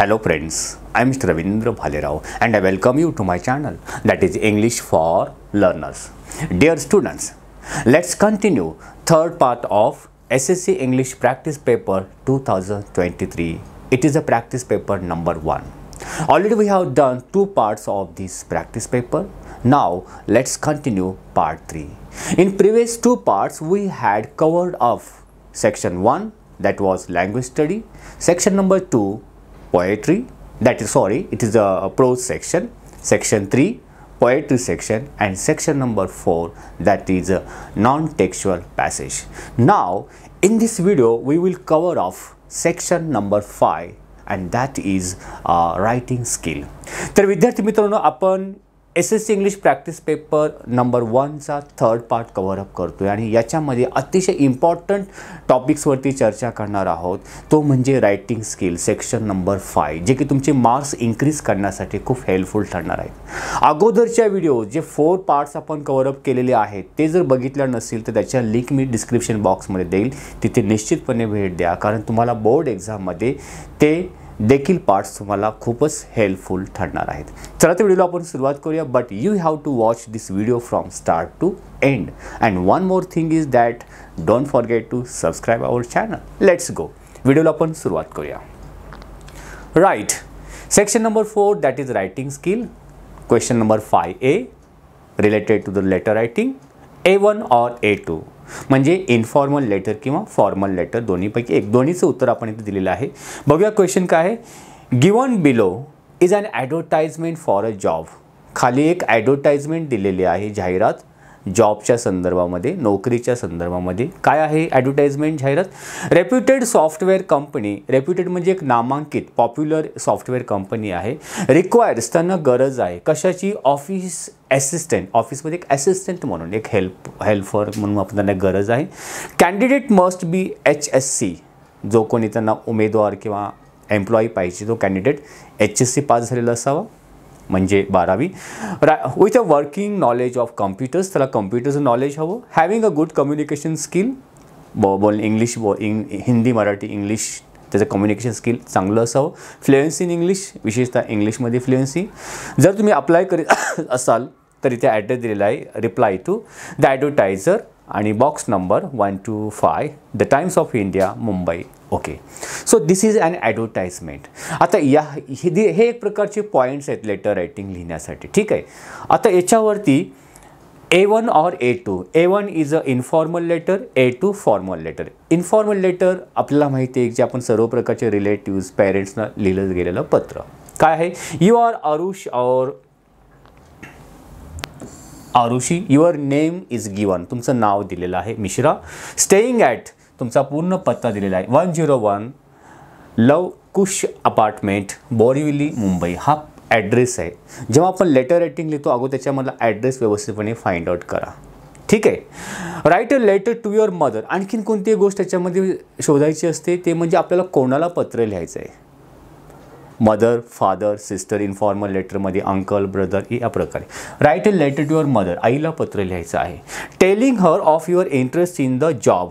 Hello friends, I am Mr. Ravindra Bhalerao and I welcome you to my channel that is English for Learners. Dear students, let's continue third part of SSC English Practice Paper 2023. It is a practice paper number 1. Already we have done two parts of this practice paper. Now let's continue part 3. In previous two parts we had covered of section 1 that was language study, section number 2 poetry that is sorry it is a prose section section 3 poetry section and section number 4 that is a uh, non-textual passage now in this video we will cover off section number 5 and that is uh, writing skill तर विद्यार्थी मित्रांनो आपण S S C English practice paper number वनचा third part cover up करतो आहे आणि याच्यामध्ये अतिशय इम्पॉर्टंट टॉपिक्सवरती चर्चा करणार आहोत तो म्हणजे writing skill section number five जे की तुमचे मार्क्स इन्क्रीज करण्यासाठी खूप हेल्पफुल ठरणार आहेत अगोदरच्या व्हिडिओ जे फोर पार्ट्स आपण अप केलेले आहेत ते जर बघितलं नसेल तर त्याच्या लिंक मी डिस्क्रिप्शन बॉक्समध्ये देईल तिथे निश्चितपणे भेट द्या कारण तुम्हाला बोर्ड एक्झाममध्ये ते देखील पार्ट्स तुम्हाला खूपच हेल्पफुल ठरणार आहेत चला तर व्हिडिओला आपण सुरुवात करूया but you have to watch this video from start to end and one more thing is that don't forget to subscribe our channel let's go व्हिडिओला आपण सुरुवात करूया right section number four that is writing skill question number five A related to the letter writing A one or A two म्हणजे informal letter किंवा formal letter दोन्हीपैकी एक दोन्हीचं उत्तर आपण इथे दिलेलं आहे बघूया क्वेश्चन काय आहे given below is an advertisement for a job खाली एक ॲडव्हर्टाइजमेंट दिलेली आहे जाहिरात जॉबच्या संदर्भामध्ये नोकरीच्या संदर्भामध्ये काय आहे ॲडव्हर्टाइजमेंट जाहिरात रेप्युटेड सॉफ्टवेअर कंपनी रेप्युटेड म्हणजे एक नामांकित पॉप्युलर सॉफ्टवेअर कंपनी आहे रिक्वायर्स त्यांना गरज आहे कशाची ऑफिस ॲसिस्टंट ऑफिसमध्ये एक ॲसिस्टंट म्हणून एक हेल्प हेल्पर म्हणून आपण त्यांना गरज आहे candidate must be H S C जो कोणी त्यांना उमेदवार किंवा एम्प्लॉई पाहिजे तो candidate H S C pass झालेला असावा म्हणजे बारावी रा with a working knowledge of computers त्याला कम्प्युटरचं नॉलेज हवं having a good communication skill ब बोल इंग्लिश बो इंग हिंदी मराठी इंग्लिश त्याचं कम्युनिकेशन स्किल चांगलं असावं फ्लुएन्सी इन इंग्लिश विशेषतः इंग्लिशमध्ये फ्लुएन्सी जर तुम्ही अप्लाय करीत असाल तर इथे ॲड्रेस दिलेला आहे रिप्लाय टू द ॲडव्हर्टायझर आणि box number one two five the Times of India Mumbai okay so this is an advertisement आता या हे एक प्रकारचे पॉईंट्स आहेत लेटर रायटिंग लिहिण्यासाठी ठीक आहे आता याच्यावरती A one or A two A one is a informal letter A two formal letter informal letter आपल्याला माहिती आहे जे आपण सर्व प्रकारचे रिलेटिव्ज पेरेंट्सना लिहिलं गेलेलं पत्र काय आहे you are Arush or Arushi your name is given तुमचं नाव दिलेलं आहे मिश्रा स्टेईंग ॲट तुमचा पूर्ण पत्ता दिलेला आहे one zero one Lav Kush apartment Borivali Mumbai हा ॲड्रेस आहे जेव्हा आपण लेटर रायटिंग लिहितो अगोदर त्याच्यामधला ॲड्रेस व्यवस्थितपणे फाइंड आउट करा ठीक आहे write a letter to your mother आणखीन कोणती गोष्ट त्याच्यामध्ये शोधायची असते ते म्हणजे आपल्याला कोणाला पत्र लिहायचं आहे mother father sister informal लेटरमध्ये अंकल ब्रदर या प्रकारे write a letter to your mother आईला पत्र लिहायचं आहे telling her of your interest in the job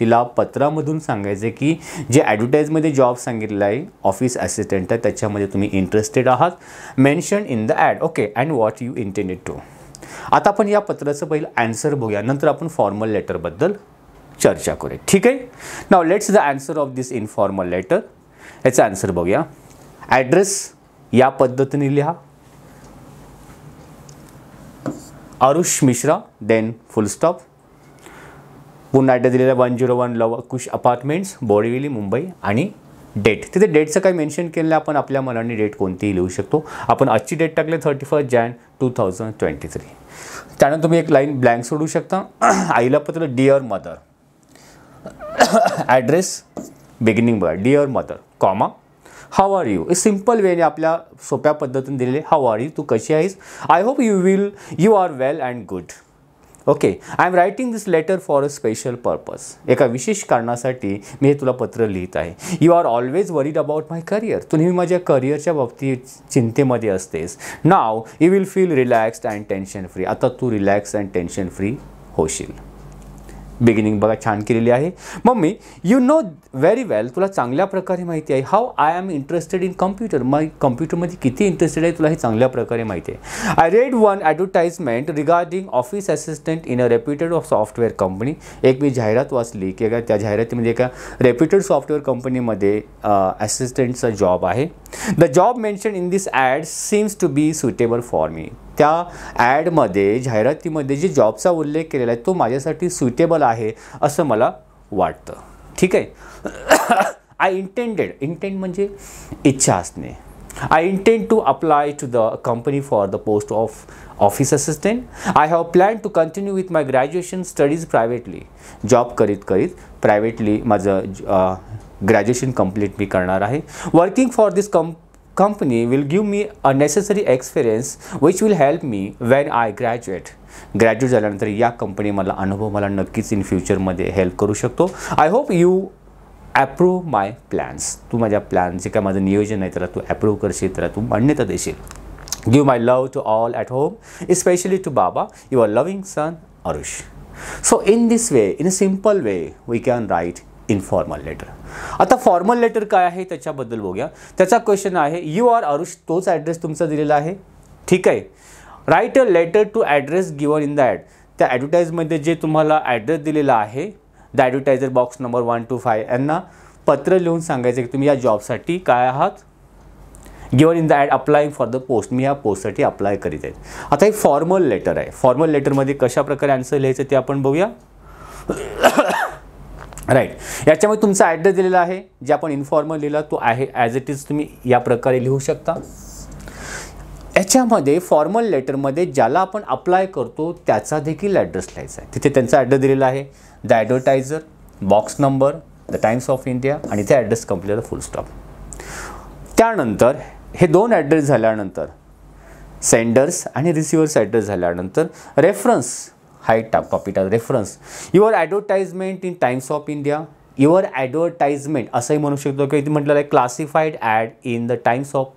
तिला पत्रामधून सांगायचं की जे ॲडव्हर्टाईजमध्ये जॉब सांगितलं आहे ऑफिस असिस्टंट आहे त्याच्यामध्ये तुम्ही इंटरेस्टेड आहात mention in the ad okay and what you intended to आता आपण या पत्राचं पहिलं ॲन्सर बघूया नंतर आपण फॉर्मल लेटरबद्दल चर्चा करूया ठीक आहे now let's the answer of this informal letter याचा आन्सर बघूया ॲड्रेस या पद्धतीने लिहा Arush Mishra then full stop पुन्हा दिलेला दिलेलं one zero one Lav Kush apartments Borivali Mumbai आणि डेट तिथे डेटचं काही मेन्शन केलं आपण आपल्या मनाने डेट कोणतीही लिहू शकतो आपण आजची डेट टाकली thirty first Jan two thousand twenty three त्यानंतर तुम्ही एक लाईन ब्लँक सोडू शकता आईला पत्र डिअर मदर ॲड्रेस बिगिनिंग बघा dear mother comma how are you a simple वेने आपल्या सोप्या पद्धतीने दिलेले हाव आर यू तू कशी आहेस I hope you will you are well and good okay I am writing this letter for a special purpose एका विशेष कारणासाठी मी हे तुला पत्र लिहित आहे you are always worried about my career तू नेहमी माझ्या करिअरच्या बाबतीत चिंतेमध्ये असतेस now you will feel relaxed and tension free आता तू रिलॅक्स अँड टेन्शन फ्री होशील बिगिनिंग बघा छान केलेली आहे मम्मी यू नो व्हेरी वेल तुला चांगल्या प्रकारे माहिती आहे how I am interested in computer मग कम्प्युटरमध्ये किती इंटरेस्टेड आहे तुला हे चांगल्या प्रकारे माहिती आहे I read one advertisement regarding office assistant in a reputed of software company एक मी जाहिरात वाचली की त्या जाहिरातीमध्ये एका रेप्युटेड सॉफ्टवेअर कंपनीमध्ये असिस्टंटचा जॉब आहे the job mention in this ad seems to be suitable for me त्या ॲडमध्ये जाहिरातीमध्ये जे जॉबचा उल्लेख केलेला आहे तो माझ्यासाठी सुटेबल आहे असं मला वाटतं ठीक आहे आय इंटेंडेड इंटेंड म्हणजे इच्छा असणे I intend to apply to the company for the post of office assistant I have plan to continue with my graduation studies privately job करीत करीत प्रायव्हेटली माझं ग्रॅज्युएशन कंप्लीट मी करणार आहे वर्किंग फॉर दिस कंप company will give me a necessary experience which will help me when I graduate. Graduate झाल्यानंतर या company मला अनुभव मला नक्कीच इन फ्युचरमध्ये हेल्प करू शकतो I hope you approve my plans तू माझ्या प्लॅन जे काय माझं नियोजन आहे त्याला तू ॲप्रूव्ह करशील त्याला तू मान्यता देशील give my love to all at home specially to Baba your loving son Arush So in this way, in a simple way, we can write informal letter आता फॉर्मल लेटर काय आहे त्याच्याबद्दल बघूया त्याचा क्वेश्चन आहे यू आर अरुष तोच ॲड्रेस तुमचा दिलेला आहे ठीक आहे write a letter to address given in the ad त्या ॲडव्हर्टाईजमध्ये जे तुम्हाला ॲड्रेस दिलेला आहे the advertiser box number one two five यांना पत्र लिहून सांगायचं की तुम्ही या जॉबसाठी काय आहात given in the ad applying for the post मी या पोस्टसाठी अप्लाय करीत आहेत आता एक फॉर्मल लेटर आहे फॉर्मल लेटरमध्ये कशाप्रकारे आन्सर लिहायचं ते आपण बघूया राईट याच्यामध्ये तुमचा ॲड्रेस दिलेला आहे जे आपण इन्फॉर्मल लिहिला तो आहे ॲज इट इज तुम्ही या प्रकारे लिहू शकता याच्यामध्ये फॉर्मल लेटरमध्ये ज्याला आपण अप्लाय करतो त्याचा देखील ॲड्रेस लिहायचा आहे तिथे त्यांचा ॲड्रेस दिलेला आहे the advertiser box number the Times of India आणि ते ॲड्रेस कंपनीला फुल स्टॉप त्यानंतर हे दोन ॲड्रेस झाल्यानंतर सेंडर्स आणि रिसिव्हर्स ॲड्रेस झाल्यानंतर reference high top topic reference your Your in in of of India your advertisement असंही म्हणू शकतो की इथे म्हटलेलं आहे classified ad in the Times of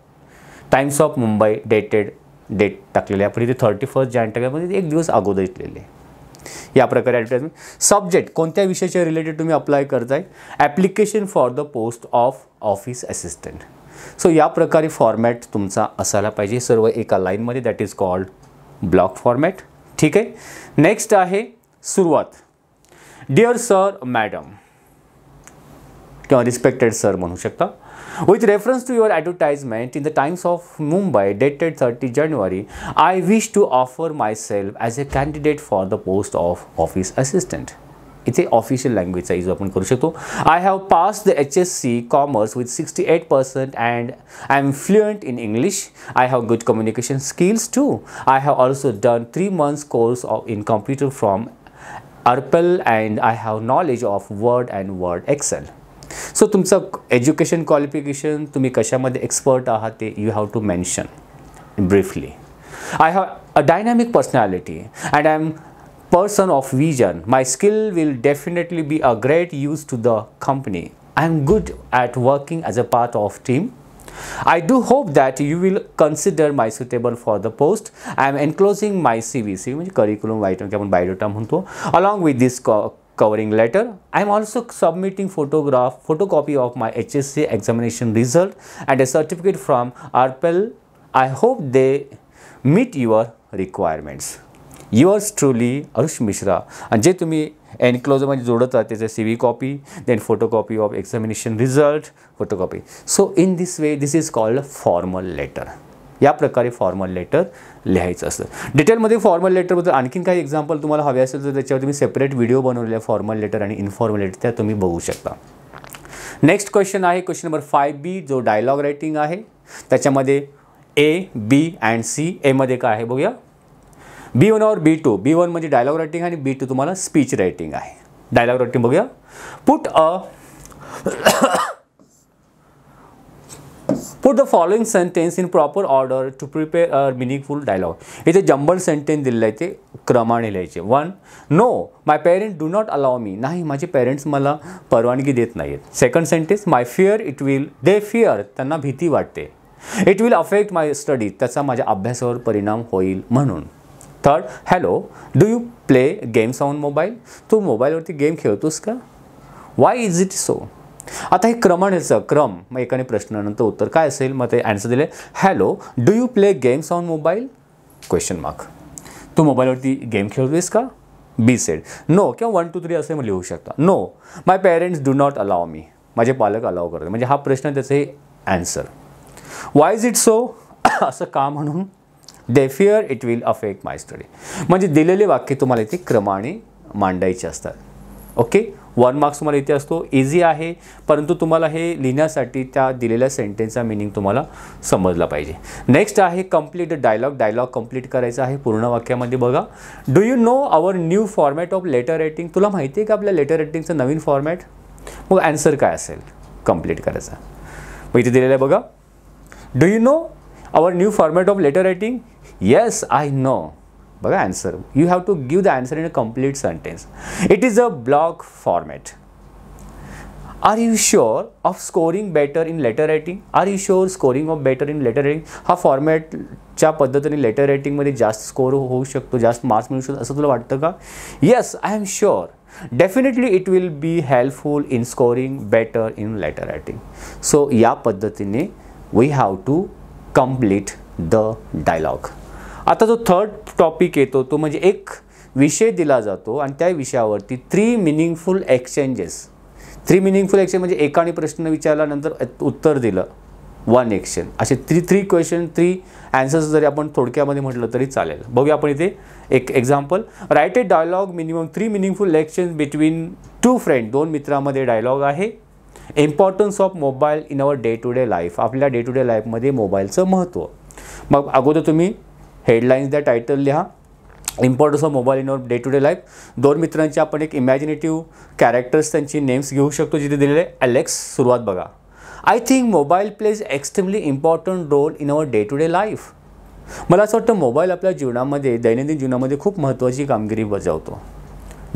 Times of Mumbai dated date टाकलेले आपण इथे थर्टी फर्स्ट जान एक दिवस अगोदर दिलेले या प्रकारे ॲडव्हर्टाइजमेंट सब्जेक्ट कोणत्या विषयाच्या रिलेटेड तुम्ही अप्लाय करताय application for the post of office assistant so या प्रकारे फॉर्मॅट तुमचा असायला पाहिजे सर्व एका लाईनमध्ये that is called block format ठीक आहे नेक्स्ट आहे सुरुवात डिअर सर मॅडम किंवा रिस्पेक्टेड सर म्हणू शकता with reference to your advertisement in the Times of Mumbai dated thirty January I wish to offer myself as a candidate for the post of office assistant इथे official लँग्वेजचा use आपण करू शकतो I have pass the H S C commerce with sixty eight percent and I am fluent in English I have good communication skills too I have also done three months course of in computer from April and I have knowledge of Word and Word Excel so तुमचं education qualification तुम्ही कशामध्ये expert आहात ते you have to mention briefly I have a dynamic personality and I M person of vision. My skill will definitely be a great use to the company. I am good at working as a part of team. I do hope that you will consider my suitable for the post. I am enclosing my CV, which curriculum vitae along with this covering letter. I am also submitting photograph, photocopy of my HSC examination result and a certificate from ARPEL. I hope they meet your requirements. Yours truly Arush Mishra आणि जे तुम्ही एनक्लोजरमध्ये जोडत आहात त्याचं C V copy then photocopy of examination result photocopy so in this way this is called a formal letter या प्रकारे formal letter लिहायचं असतं डिटेलमध्ये फॉर्मल लेटरबद्दल आणखीन काही एक्झाम्पल तुम्हाला हवे असेल तर त्याच्यावर तुम्ही सेपरेट व्हिडिओ बनवलेले फॉर्मल लेटर आणि इन्फॉर्मल लेटर त्या तुम्ही बघू शकता नेक्स्ट क्वेश्चन आहे क्वेश्चन नंबर फाय बी जो डायलॉग रायटिंग आहे त्याच्यामध्ये ए बी अँड सी एमध्ये काय आहे बघूया B one or B two B one म्हणजे डायलॉग रायटिंग आणि बी टू तुम्हाला स्पीच रायटिंग आहे डायलॉग रायटिंग बघूया put a put the following sentence in proper order to prepare a meaningful dialogue इथे जंबल सेंटेन्स दिलेलं आहे ते क्रमाने लिहायचे one no my parents do not allow me नाही माझे पेरेंट्स मला परवानगी देत नाहीत second sentence my fear it will they fear त्यांना भीती वाटते it will affect my study त्याचा माझ्या अभ्यासावर परिणाम होईल म्हणून third hello do you play games on mobile तू मोबाईलवरती गेम खेळतोस का वाय इज इट सो आता हे क्रमण क्रम मग एकाने प्रश्नानंतर उत्तर काय असेल मग ते ॲन्सर दिले hello do you play games on mobile question mark तू मोबाईलवरती गेम खेळतोस का बी सेड नो किंवा वन टू थ्री असे मग लिहू शकता no my parents do not allow me माझे पालक अलाव करते म्हणजे हा प्रश्न त्याचे answer why is it so असं का म्हणून they fear it will affect my study म्हणजे दिलेले वाक्य तुम्हाला इथे क्रमाने मांडायचे असतात ओके वन मार्क्स तुम्हाला इथे असतो इझी आहे परंतु तुम्हाला हे लिहिण्यासाठी त्या दिलेल्या सेंटेन्सचा मिनिंग तुम्हाला समजला पाहिजे नेक्स्ट आहे कम्प्लीट डायलॉग डायलॉग कंप्लीट करायचा आहे पूर्ण वाक्यामध्ये बघा do you know our new format of letter writing तुला माहिती आहे का आपल्या लेटर रायटिंगचं नवीन फॉर्मॅट मग ॲन्सर काय असेल कंप्लीट करायचा मग इथे दिलेलं आहे बघा do you know our new format of letter writing Yes, I know. But answer. You have to give the answer in a complete sentence. It is a block format. Are you sure of scoring better in letter writing? Are you sure scoring of better in letter writing? rating? हा फॉर्मॅटच्या पद्धतीने letter रेटिंगमध्ये जास्त score होऊ शकतो जास्त marks मिळू शकतो असं तुला वाटतं का yes I am sure definitely it will be helpful in scoring better in letter writing so या पद्धतीने we have to complete the dialogue आता जो थर्ड टॉपिक येतो तो म्हणजे एक विषय दिला जातो आणि त्या विषयावरती three meaningful exchanges three meaningful exchange म्हणजे एकाने प्रश्न विचारल्यानंतर उत्तर दिलं वन एक्शन असे three three question three answers जरी आपण थोडक्यामध्ये म्हटलं तरी चालेल बघूया आपण इथे एक example write a dialogue minimum three meaningful exchange between two friend दोन मित्रामध्ये डायलॉग आहे importance of mobile in our day to day life आपल्या डे टू डे लाईफमध्ये मोबाईलचं महत्त्व मग अगोदर तुम्ही हेडलाईन्स द्या टायटल लिहा importance of mobile in our day to day life दोन मित्रांची आपण एक इमॅजिनेटिव्ह कॅरेक्टर्स त्यांची नेम्स घेऊ शकतो जिथे दिलेले अलेक्स सुरुवात बघा I think mobile plays extremely important role in our day to day life मला असं वाटतं मोबाईल आपल्या जीवनामध्ये दैनंदिन जीवनामध्ये खूप महत्त्वाची कामगिरी बजावतो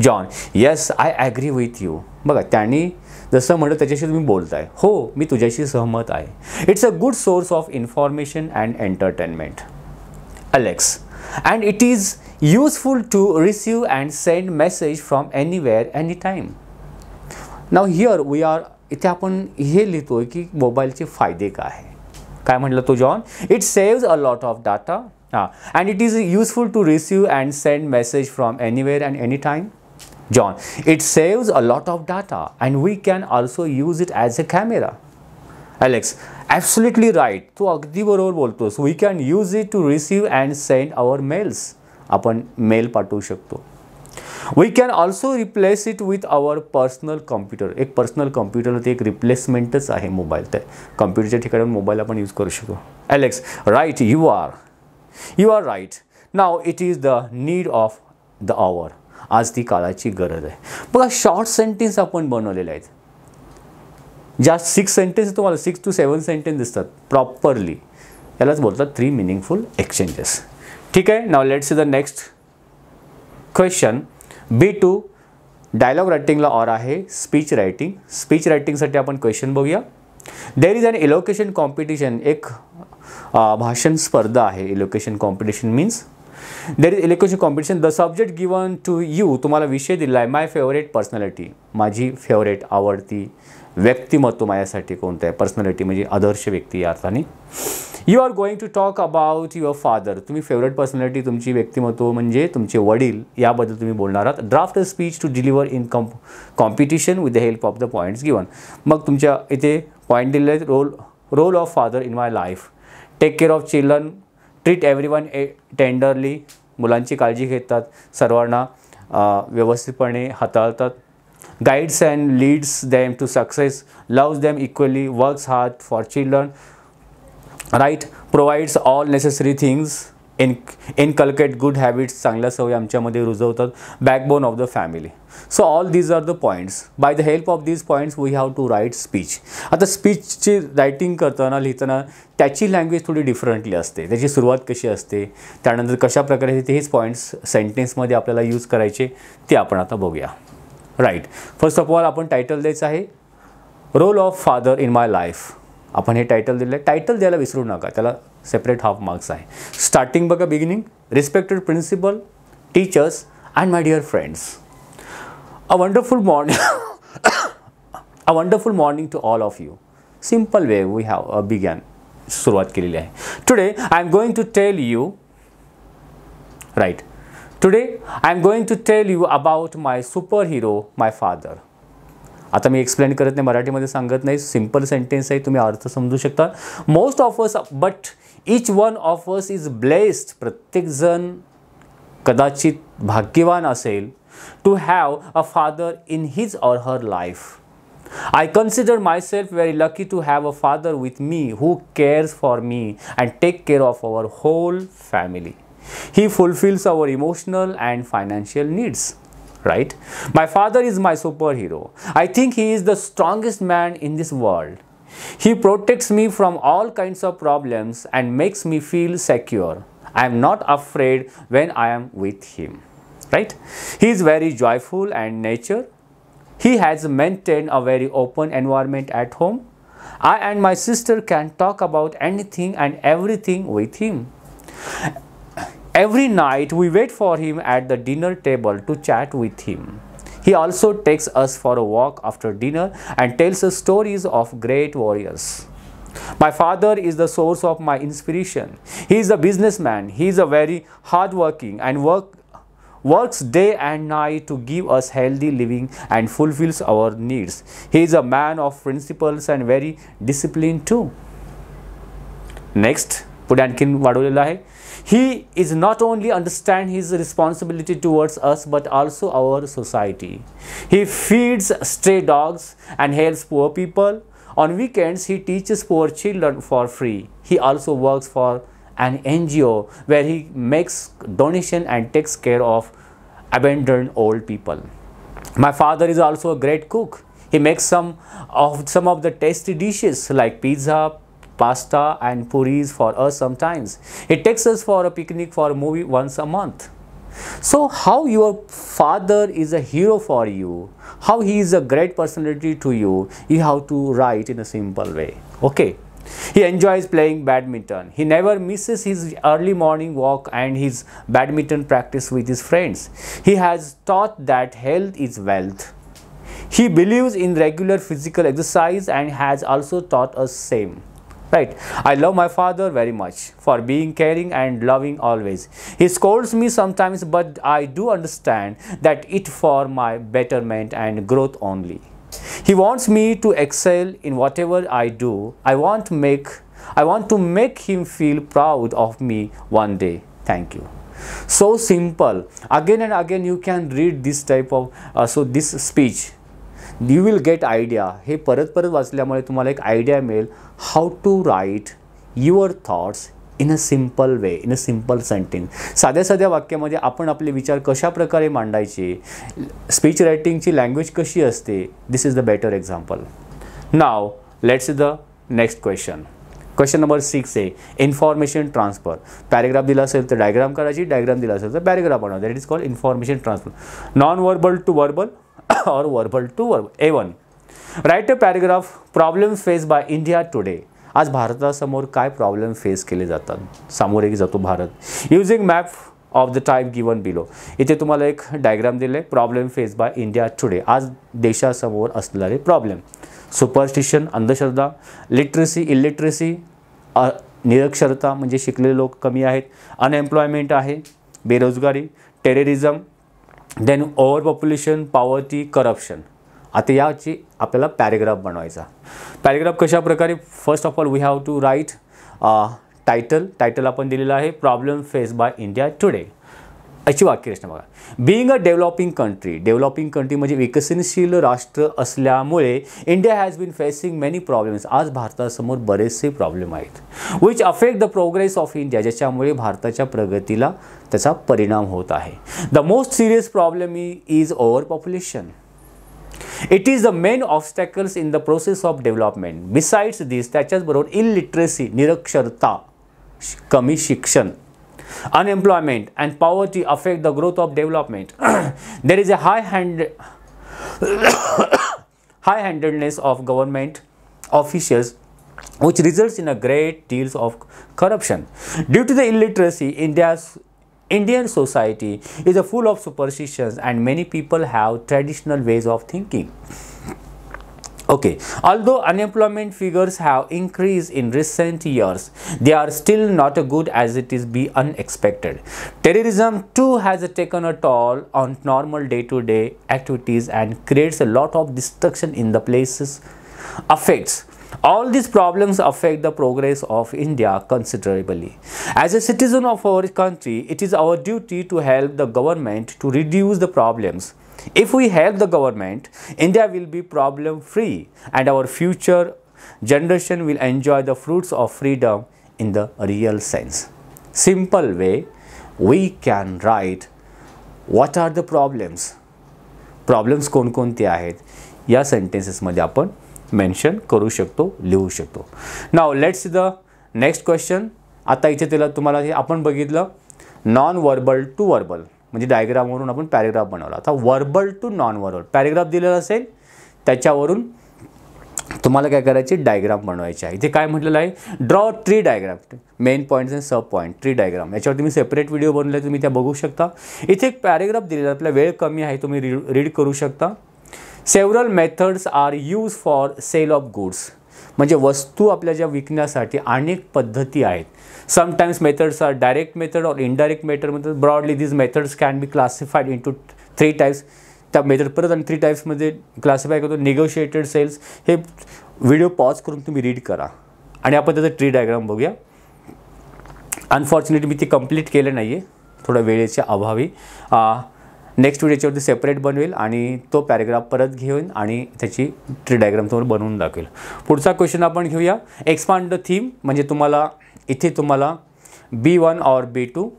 John yes I agree with you बघा त्यांनी जसं म्हटलं त्याच्याशी तुम्ही बोलताय हो मी तुझ्याशी सहमत आहे it's a good source of information and entertainment Alex and it is useful to receive and send message from anywhere anytime. Now here we are इथे आपण हे लिहितो आहे की मोबाईलचे फायदे काय आहे काय म्हटलं तो John it saves a lot of data हां and it is useful to receive and send message from anywhere and any time John it saves a lot of data and we can also use it as a camera Alex absolutely right तू अगदी बरोबर बोलतोस we can use it to receive and send our mails आपण mail पाठवू शकतो we can also replace it with our personal computer एक personal computer ते एक रिप्लेसमेंटच आहे मोबाईल तर कॉम्प्युटरच्या ठिकाणी मोबाईल आपण यूज करू शकतो Alex right you are you are right now it is the need of the hour आज ती काळाची गरज आहे बघा शॉर्ट सेंटेन्स आपण बनवलेले आहेत ज्या सिक्स सेंटेन्स तुम्हाला सिक्स टू सेवन सेंटेन्स दिसतात प्रॉपरली यालाच बोलतात थ्री मिनिंगफुल एक्सचेंजेस ठीक आहे now let's see the next question B two dialogue रायटिंगला ऑर आहे स्पीच रायटिंग स्पीच रायटिंगसाठी आपण क्वेश्चन बघूया there is an elocution competition एक भाषण स्पर्धा आहे elocution competition means there is elocution competition the subject given to you तुम्हाला विषय दिला आहे माय फेवरेट पर्सनॅलिटी माझी फेवरेट आवडती व्यक्तिमत्व माझ्यासाठी कोणतं आहे पर्सनॅलिटी म्हणजे आदर्श व्यक्ती या अर्थाने you are going to talk about your father तुम्ही फेवरेट पर्सनॅलिटी तुमची व्यक्तिमत्व म्हणजे तुमचे वडील याबद्दल तुम्ही बोलणार आहात draft a speech to deliver in come competition with the help of the points given मग तुमच्या इथे पॉईंट दिले आहेत role role of father in my life take care of children treat every one a tenderly मुलांची काळजी घेतात सर्वांना व्यवस्थितपणे हाताळतात guides and leads them to success, loves them equally, works hard for children, right? Provides all necessary things, in inculcate good habits चांगल्या सवयी आमच्यामध्ये रुजवतात backbone of the family so all these are the points by the help of these points we have to write speech आता स्पीचची writing करताना लिहिताना त्याची language थोडी डिफरंटली असते त्याची सुरुवात कशी असते त्यानंतर कशाप्रकारे तेच पॉईंट्स सेंटेन्समध्ये आपल्याला यूज करायचे ते आपण आता बघूया राईट फर्स्ट ऑफ ऑल आपण टायटल द्यायचं आहे role of father in my life आपण हे टायटल दिलं आहे टायटल द्यायला विसरू नका त्याला सेपरेट हाफ मार्क्स आहे स्टार्टिंग बघा beginning respected principal teachers and my dear friends a wonderful morning a wonderful morning to all of you simple way we have began सुरुवात केलेली आहे today I am going to tell you right today I am going to tell you about my superhero my father आता मी explain करत नाही मराठीमध्ये सांगत नाही सिम्पल सेंटेन्स आहे तुम्ही अर्थ समजू शकता most of us but each one of us is blessed प्रत्येकजण कदाचित भाग्यवान असेल to have a father in his or her life I consider myself very lucky to have a father with me who cares for me and take care of our whole family He fulfills our emotional and financial needs. Right? My father is my superhero. I think he is the strongest man in this world. He protects me from all kinds of problems and makes me feel secure. I am not afraid when I am with him. Right? He is very joyful and nature. He has maintained a very open environment at home. I and my sister can talk about anything and everything with him. Every night we wait for him at the dinner table to chat with him. He also takes us for a walk after dinner and tells us stories of great warriors. My father is the source of my inspiration. He is a businessman. He is a very hardworking and work, works day and night to give us healthy living and fulfills our needs. He is a man of principles and very disciplined too. Next, पुढे आणखीन वाढवलेलं he is not only understand his responsibility towards us but also our society. He feeds stray dogs and helps poor people. On weekends, he teaches poor children for free. He also works for an NGO where he makes donation and takes care of abandoned old people. My father is also a great cook. He makes some of some of the tasty dishes like pizza, pasta and puris for us sometimes. It takes us for a picnic for a movie once a month. So how your father is a hero for you, how he is a great personality to you, you have to write in a simple way. Okay. He enjoys playing badminton. He never misses his early morning walk and his badminton practice with his friends. He has taught that health is wealth. He believes in regular physical exercise and has also taught us same right i love my father very much for being caring and loving always he scolds me sometimes but i do understand that it for my betterment and growth only he wants me to excel in whatever i do i want make i want to make him feel proud of me one day thank you so simple again and again you can read this type of uh, so this speech you will get idea हे परत परत वाचल्यामुळे तुम्हाला एक idea मिळेल how to write your thoughts in a simple way in a simple sentence साध्या साध्या वाक्यामध्ये आपण आपले विचार कशाप्रकारे मांडायचे स्पीच रायटिंगची लँग्वेज कशी असते this is the better example now let's the next question question number six आहे इन्फॉर्मेशन ट्रान्सफर पॅरेग्राफ दिला असेल तर डायग्राम करायची डायग्राम दिला असेल तर पॅरेग्राफ बनवा that is called information transfer non verbal to verbal or verbal to a A1. Write a paragraph problem face by India today आज भारतासमोर काय प्रॉब्लेम फेस केले जातात सामोरे जातो भारत using map of the time given below इथे तुम्हाला एक डायग्राम दिले problem face by India today आज देशासमोर असणारे प्रॉब्लेम सुपरस्टिशन अंधश्रद्धा लिटरेसी इलिटरेसी निरक्षरता म्हणजे शिकलेले लोक कमी आहेत अनएम्प्लॉयमेंट आहे बेरोजगारी terrorism then over population poverty corruption आता याची आपल्याला पॅरेग्राफ बनवायचा पॅरेग्राफ कशाप्रकारे first of all we have to write title title आपण दिलेलं आहे problem face by India today याची वाक्यरचना बघा being a developing country developing country म्हणजे विकसनशील राष्ट्र असल्यामुळे India has been facing many problems आज भारतासमोर बरेचसे प्रॉब्लेम आहेत which affect the progress of India ज्याच्यामुळे भारताच्या प्रगतीला त्याचा परिणाम होत आहे the most serious problem is over population it is the main obstacles in the process of development besides this त्याच्याचबरोबर इलिटरेसी निरक्षरता कमी शिक्षण Unemployment and poverty affect the growth of development. there is a high hand high-handedness of government officials which results in a great deal of corruption. Due to the illiteracy, India's Indian society is full of superstitions and many people have traditional ways of thinking. Okay, although unemployment figures have increased in recent years, they are still not as good as it is be unexpected. Terrorism too has taken a toll on normal day-to-day -day activities and creates a lot of destruction in the places affects all these problems affect the progress of India considerably. As a citizen of our country, it is our duty to help the government to reduce the problems. If we help the government, India will be problem free and our future generation will enjoy the fruits of freedom in the real sense. Simple way, we can write what are the problems? Problems कोणकोणते आहेत या सेंटेन्सेसमध्ये आपण mention करू शकतो लिहू शकतो now let's the next question आता इथे त्याला तुम्हाला आपण बघितलं नॉन वर्बल टू वर्बल म्हणजे डायग्रामवरून आपण पॅरेग्राफ बनवला आता verbal to non verbal paragraph दिलेला असेल त्याच्यावरून तुम्हाला काय करायचे डायग्राम बनवायचे आहे इथे काय म्हटलेलं आहे draw tree diagram main points and sub point tree diagram याच्यावर तुम्ही सेपरेट व्हिडिओ बनवले तुम्ही त्या बघू शकता इथे एक पॅरेग्राफ दिलेला आपला वेळ कमी आहे तुम्ही रीड रीड करू शकता several methods are use for sale of goods म्हणजे वस्तू आपल्या ज्या विकण्यासाठी अनेक पद्धती आहेत sometimes methods are direct method or indirect method म्हणजे broadly these methods can be classified into three types त्या मेथड परत आणि थ्री टाईप्समध्ये क्लासिफाय करतो निगोशिएटेड सेल्स हे व्हिडिओ पॉज करून तुम्ही रीड करा आणि आपण त्याचं ट्री डायग्राम बघूया अनफॉर्च्युनेटली मी ते कम्प्लीट केलं नाही आहे थोड्या वेळेच्या अभावी नेक्स्ट व्हिडिओच्यावरती सेपरेट बनवेल आणि तो पॅरेग्राफ परत घेऊन आणि त्याची ट्री डायग्राम समोर बनवून दाखवेल पुढचा क्वेश्चन आपण घेऊया एक्सपांड द थीम म्हणजे तुम्हाला इथे तुम्हाला B one or B two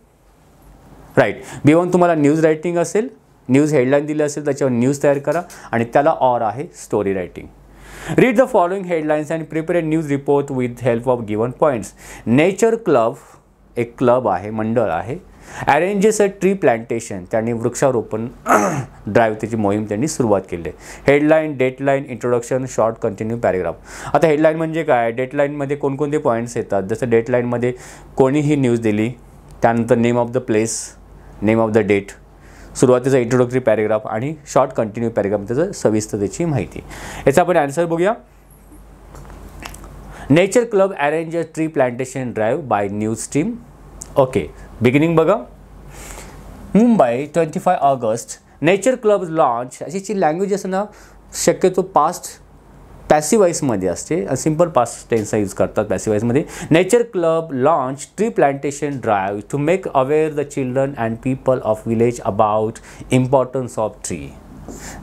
right B one तुम्हाला न्यूज रायटिंग असेल न्यूज हेडलाईन दिली असेल त्याच्यावर न्यूज तयार करा आणि त्याला ऑर आहे story writing read the following headlines and prepare news report with help of given points nature club एक क्लब आहे मंडळ आहे ॲरेंजेस अ ट्री प्लांटेशन त्यांनी वृक्षारोपण ड्राईव्ह त्याची मोहीम त्यांनी सुरुवात केली आहे headline dateline introduction short continue paragraph आता हेडलाईन म्हणजे काय डेटलाईनमध्ये कोणकोणते पॉईंट्स येतात जसं डेटलाईनमध्ये कोणीही न्यूज दिली त्यानंतर name of the place name of the date सुरुवातीचा इंट्रोडक्टरी पॅरेग्राफ आणि शॉर्ट कंटिन्यू पॅरेग्राफ त्याचं सविस्तरतेची माहिती याचा आपण आन्सर बघूया nature club arrange tree plantation drive by news team beginning बघा Mumbai twenty 25 August nature club launch अशी जी लँग्वेज असं ना शक्यतो पास्ट पॅसिवाईजमध्ये असते सिम्पल पास्ट टेन्सचा यूज करतात पॅसिवाईजमध्ये nature club launch tree plantation drive to make aware the children and people of village about importance of tree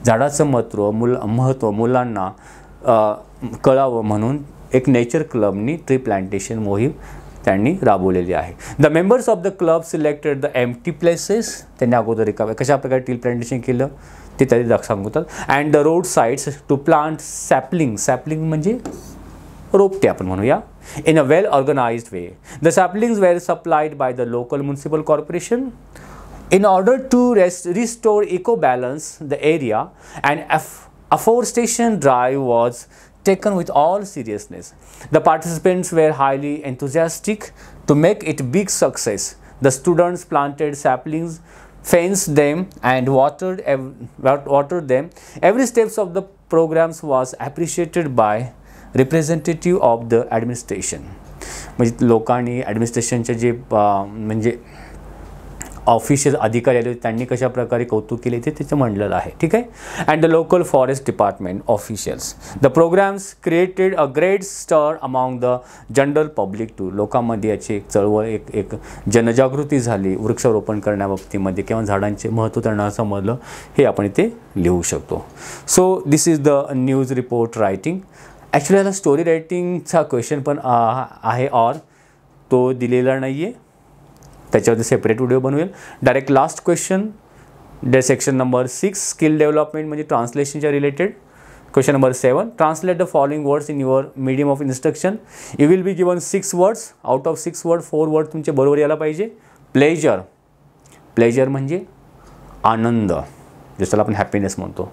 झाडाचं महत्त्व मुल महत्त्व मुलांना कळावं म्हणून एक नेचर क्लबनी ट्री प्लांटेशन मोहीम त्यांनी राबवलेली आहे the members of the club selected the empty places त्यांनी अगोदर रिकाव्या कशा प्रकारे टील प्लांटेशन केलं ते त्याने सांगतात and the road sides to plant sapling sapling म्हणजे रोपटे आपण म्हणूया in a well organised way the saplings were supplied by the local municipal corporation in order to rest restore eco balance the area and af afforestation drive was taken with all seriousness. The participants were highly enthusiastic to make it big success. The students planted saplings, fenced them and watered, watered them. Every steps of the programs was appreciated by representative of the administration म्हणजे लोकांनी ॲडमिनिस्ट्रेशनचे जे म्हणजे official अधिकारी आले होते त्यांनी कशा प्रकारे कौतुक केले ते त्याचं म्हणलेलं आहे ठीक आहे and the local forest department officials the programmes created a great stir among the general public to लोकांमध्ये याची एक चळवळ एक एक जनजागृती झाली वृक्षारोपण करण्याबाबतीमध्ये किंवा झाडांचे महत्त्व त्यांना समजलं हे आपण इथे लिहू शकतो so this is the news report writing actually याला स्टोरी रायटिंगचा क्वेश्चन पण आहे ऑर तो दिलेला नाही आहे त्याच्यावरती सेपरेट व्हिडिओ बनवेल direct last question the section number six skill development म्हणजे ट्रान्सलेशनच्या related question number seven translate the following words in your medium of instruction you will be given six words out of six word four word तुमचे बरोबर यायला पाहिजे pleasure pleasure म्हणजे आनंद ज्याला आपण happiness म्हणतो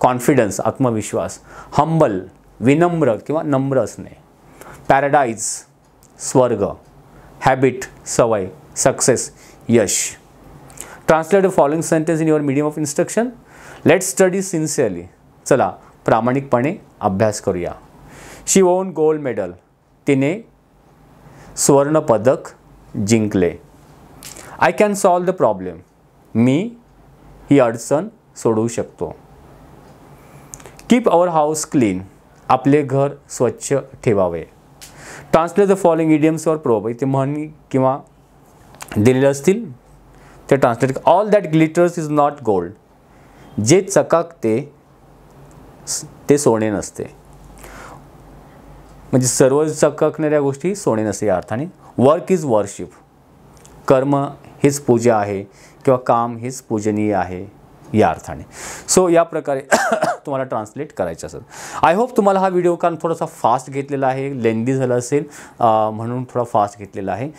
कॉन्फिडन्स आत्मविश्वास हंबल विनम्र किंवा नम्र असणे पॅराडाईज स्वर्ग हॅबिट सवय सक्सेस यश Translate following following in your your medium of let study sincerely चला प्रामाणिकपणे अभ्यास करूया शी ओन गोल्ड मेडल तिने स्वर्णपदक जिंकले I can solve the problem मी ही अडचण सोडवू शकतो कीप अवर हाऊस क्लीन आपले घर स्वच्छ ठेवावे translate the following idioms or proverb इथे किंवा दिलेले असतील ते translate all that glitters is not gold जे चकाकते ते सोने नसते म्हणजे सर्व चकाकणाऱ्या गोष्टी सोने नसते या अर्थाने वर्क इज वर्शिप कर्म हेच पूजा आहे किंवा काम हेच पूजनीय आहे या अर्थाने सो या प्रकारे तुम्हाला ट्रान्सलेट करायचं असेल आय होप तुम्हाला हा व्हिडिओ कारण थोडासा फास्ट घेतलेला आहे लेंदी झाला असेल म्हणून थोडा फास्ट घेतलेला आहे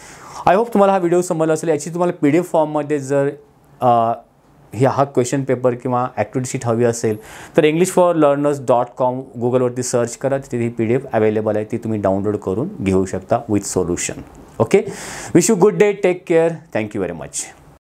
आय होप तुम्हाला हा व्हिडिओ समजला असेल याची तुम्हाला पी डी एफ फॉर्ममध्ये जर ह्या हा क्वेश्चन पेपर किंवा ॲक्टिव्हिटी शीट हवी असेल तर English for learners dot com गुगलवरती सर्च करा तिथे ही पी डी एफ अवेलेबल आहे ती तुम्ही डाउनलोड करून घेऊ शकता with solution okay wish you good day take care thank you very much